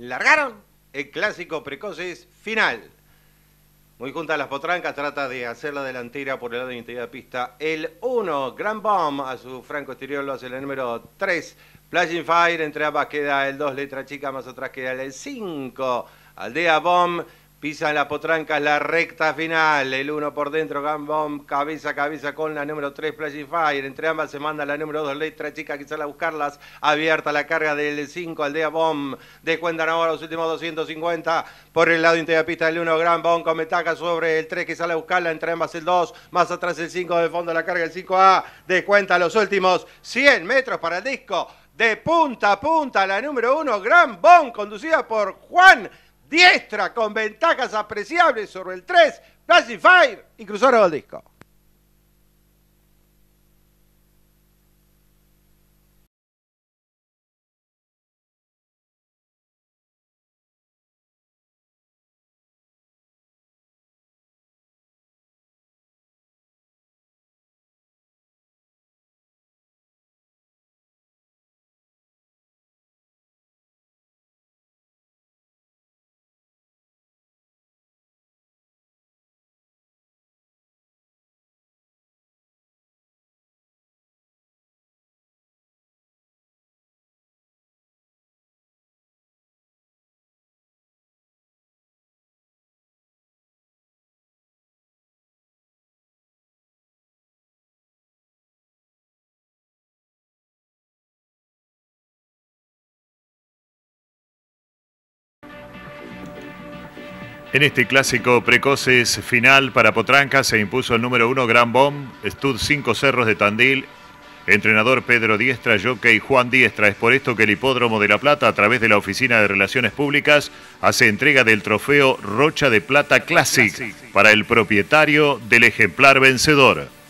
largaron el clásico precoces final. Muy juntas las potrancas, trata de hacer la delantera por el lado de interior de pista. El 1, Grand Bomb, a su franco exterior lo hace el número 3. Flashing Fire, entre ambas queda el 2, letra chica, más atrás queda el 5. Aldea Bomb Pisa la potranca, la recta final. El 1 por dentro, Bomb, cabeza a cabeza con la número 3, Flashy Fire. Entre ambas se manda la número 2, Letra Chica, que sale a buscarlas. Abierta la carga del 5, Aldea Bomb. Descuentan ahora los últimos 250. Por el lado interior de pista el 1, Gran Bomb con Metaca sobre el 3, que sale a buscarla. Entre ambas el 2, más atrás el 5, de fondo la carga el 5A. Descuenta los últimos 100 metros para el disco. De punta a punta, la número 1, Gran Bomb, conducida por Juan diestra con ventajas apreciables sobre el 3, Classifier y cruzaron el disco. En este clásico precoces final para Potranca se impuso el número uno Gran Bomb, Stud 5 Cerros de Tandil, entrenador Pedro Diestra, jockey Juan Diestra. Es por esto que el Hipódromo de La Plata, a través de la Oficina de Relaciones Públicas, hace entrega del trofeo Rocha de Plata Classic para el propietario del ejemplar vencedor.